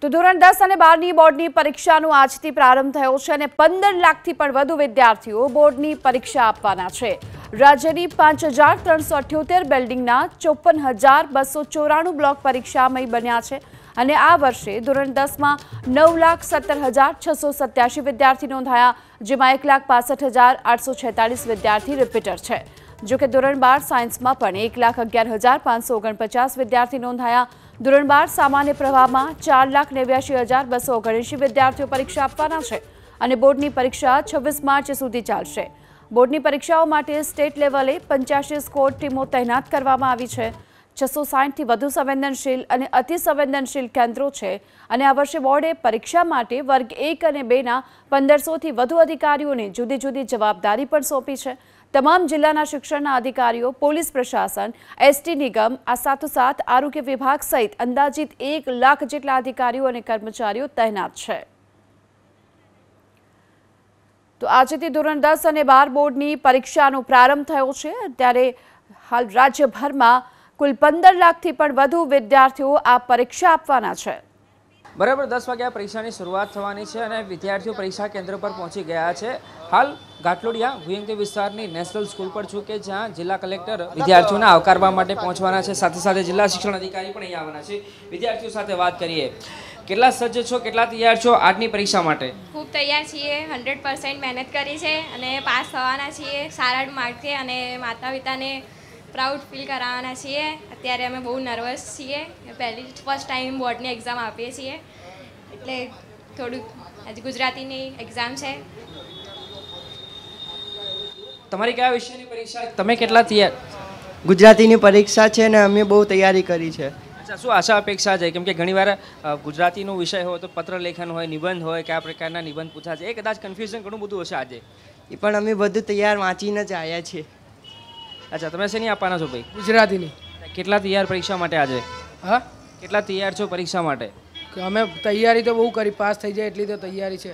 તો ધોરણ દસ અને બારની બોર્ડની પરીક્ષાનો આજથી પ્રારંભ થયો છે અને પંદર લાખથી પણ વધુ વિદ્યાર્થીઓ બોર્ડની પરીક્ષા આપવાના છે રાજ્યની પાંચ હજાર ત્રણસો અઠ્યોતેર બિલ્ડિંગના ચોપન હજાર બસો ચોરાણું બ્લોક પરીક્ષામય બન્યા છે અને આ વર્ષે ધોરણ દસમાં નવ લાખ સત્તર હજાર છસો સત્યાસી વિદ્યાર્થી નોંધાયા જેમાં એક લાખ પાસઠ હજાર આઠસો છેતાલીસ વિદ્યાર્થી રિપીટર છે જોકે ધોરણ બાર સાયન્સમાં પણ એક લાખ અગિયાર હજાર પાંચસો ઓગણપચાસ વિદ્યાર્થી નોંધાયા ધોરણ બાર સામાન્ય પ્રવાહમાં ચાર લાખ નેવ્યાસી હજાર બસો ઓગણએંશી વિદ્યાર્થીઓ પરીક્ષા આપવાના છે અને બોર્ડની પરીક્ષા છવ્વીસ માર્ચ સુધી ચાલશે બોર્ડની પરીક્ષાઓ માટે સ્ટેટ લેવલે પંચ્યાસી સ્કોર ટીમો તૈનાત કરવામાં આવી છે છસો સાઠથી વધુ સંવેદનશીલ અને અતિ સંવેદનશીલ કેન્દ્રો છે અને આ વર્ષે બોર્ડે પરીક્ષા માટે વર્ગ એક અને બેના પંદરસોથી વધુ અધિકારીઓને જુદી જુદી જવાબદારી પણ સોંપી છે તમામ જિલ્લાના શિક્ષણના અધિકારીઓ પોલીસ પ્રશાસન એસટી નિગમ આ સાથોસાથ આરોગ્ય વિભાગ સહિત અંદાજિત એક લાખ જેટલા અધિકારીઓ અને કર્મચારીઓ તૈનાત છે તો આજેથી ધોરણ દસ અને બાર બોર્ડની પરીક્ષાનો પ્રારંભ થયો છે ત્યારે હાલ રાજ્યભરમાં કુલ પંદર લાખથી પણ વધુ વિદ્યાર્થીઓ આ પરીક્ષા આપવાના છે બરાબર દસ વાગ્યા પરીક્ષાની શરૂઆત થવાની છે અને વિદ્યાર્થીઓ પરીક્ષા કેન્દ્ર પર પહોંચી ગયા છે હાલ ઘાટલોડિયા ભુયંતી વિસ્તારની નેશનલ સ્કૂલ પર છું કે જ્યાં જિલ્લા કલેક્ટર વિદ્યાર્થીઓને આવકારવા માટે પહોંચવાના છે સાથે સાથે જિલ્લા શિક્ષણ અધિકારી પણ અહીંયા આવવાના છે વિદ્યાર્થીઓ સાથે વાત કરીએ કેટલા સજ્જ છો કેટલા તૈયાર છો આજની પરીક્ષા માટે ખૂબ તૈયાર છીએ હંડ્રેડ મહેનત કરી છે અને પાસ થવાના છીએ સારા માર્કે અને માતા પિતાને પ્રાઉડ ફીલ કરાવવાના છીએ અત્યારે અમે બહુ નર્વસ છીએ પહેલી ફર્સ્ટ ટાઈમ બોર્ડની એક્ઝામ આપીએ છીએ એટલે થોડુંક આજે ગુજરાતીની એક્ઝામ છે તમારી કયા વિષયની પરીક્ષા તમે કેટલા તૈયાર ગુજરાતીની પરીક્ષા છે ને અમે બહુ તૈયારી કરી છે અચ્છા શું આશા અપેક્ષા છે કેમ કે ઘણીવાર ગુજરાતીનો વિષય હોય તો પત્ર લેખન હોય નિબંધ હોય કયા પ્રકારના નિબંધ પૂછા છે એ કદાચ કન્ફ્યુઝન ઘણું બધું હશે આજે એ પણ અમે બધું તૈયાર વાંચીને જ આવ્યા છીએ અચ્છા તમે શેની આપવાના છો ભાઈ ગુજરાતીની કેટલા તૈયાર પરીક્ષા માટે આજે હા કેટલા તૈયાર છો પરીક્ષા માટે અમે તૈયારી તો બહુ કરી પાસ થઈ જાય એટલી તો તૈયારી છે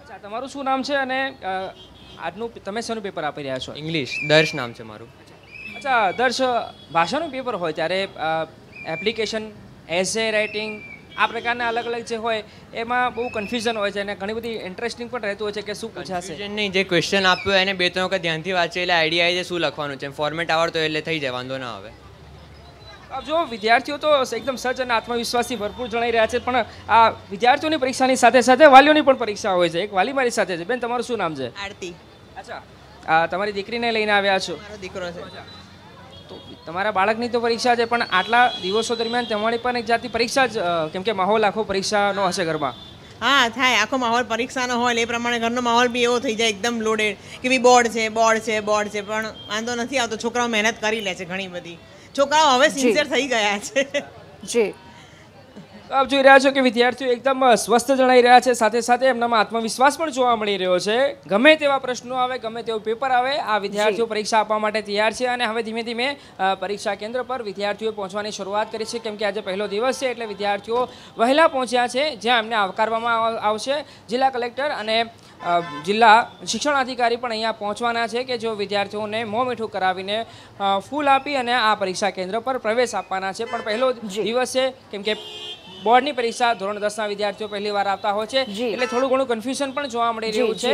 અચ્છા તમારું શું નામ છે અને આજનું તમે શેનું પેપર આપી રહ્યા છો ઇંગ્લિશ દર્શ નામ છે મારું અચ્છા દર્શ ભાષાનું પેપર હોય ત્યારે એપ્લિકેશન એસે રાઇટિંગ આ પ્રકારના અલગ અલગ જે હોય એમાં બહુ કન્ફ્યુઝન હોય છે અને ઘણી બધી ઇન્ટરેસ્ટિંગ પણ રહેતું હોય છે કે શું પૂછાશે નહીં જે ક્વેશ્ચન આપ્યો એને બે ત્રણ વખત ધ્યાનથી વાંચે એટલે આઈડિયા આવી જાય શું લખવાનું છે ફોર્મેટ આવડતો એટલે થઈ જાય વાંધો ના આવે જો વિદ્યાર્થીઓ તો એકદમ સજ્જ અને આત્મવિશ્વાસથી ભરપૂર જણાઈ રહ્યા છે પણ આ વિદ્યાર્થીઓની પરીક્ષાની સાથે સાથે વાલીઓની પણ પરીક્ષા હોય છે એક વાલી મારી સાથે છે બેન તમારું શું નામ છે આરતી અચ્છા તમારી દીકરીને લઈને આવ્યા છો દીકરો છે તમારા બાળકની તો પરીક્ષા છે પણ આટલા દિવસો દરમિયાન તમારી પણ એક જાતની પરીક્ષા જ કેમકે માહોલ આખો પરીક્ષાનો હશે ઘરમાં હા થાય આખો માહોલ પરીક્ષાનો હોય એ પ્રમાણે ઘરનો માહોલ બી એવો થઈ જાય એકદમ લોડેડ કે ભાઈ બોર્ડ છે બોર્ડ છે બોર્ડ છે પણ વાંધો નથી આવતો છોકરાઓ મહેનત કરી લે છે ઘણી બધી છોકરાઓ હવે સિન્સિયર થઈ ગયા છે જી આપ જોઈ રહ્યા છો કે વિદ્યાર્થીઓ એકદમ સ્વસ્થ જણાઈ રહ્યા છે સાથે સાથે એમનામાં આત્મવિશ્વાસ પણ જોવા મળી રહ્યો છે ગમે તેવા પ્રશ્નો આવે ગમે તેવું પેપર આવે આ વિદ્યાર્થીઓ પરીક્ષા આપવા માટે તૈયાર છે અને હવે ધીમે ધીમે પરીક્ષા કેન્દ્ર પર વિદ્યાર્થીઓ પહોંચવાની શરૂઆત કરી છે કેમ કે આજે પહેલો દિવસ છે એટલે વિદ્યાર્થીઓ વહેલા પહોંચ્યા છે જ્યાં એમને આવકારવામાં આવશે જિલ્લા કલેક્ટર અને જિલ્લા શિક્ષણ અધિકારી પણ અહીંયા પહોંચવાના છે કે જો વિદ્યાર્થીઓને મોં મીઠું કરાવીને ફૂલ આપી અને આ પરીક્ષા કેન્દ્ર પર પ્રવેશ આપવાના છે પણ પહેલો દિવસ છે કેમ કે બોર્ડની પરીક્ષા ધોરણ દસના વિદ્યાર્થીઓ પહેલી વાર આવતા હોય છે એટલે થોડું ઘણું કન્ફ્યુઝન પણ જોવા મળી રહ્યું છે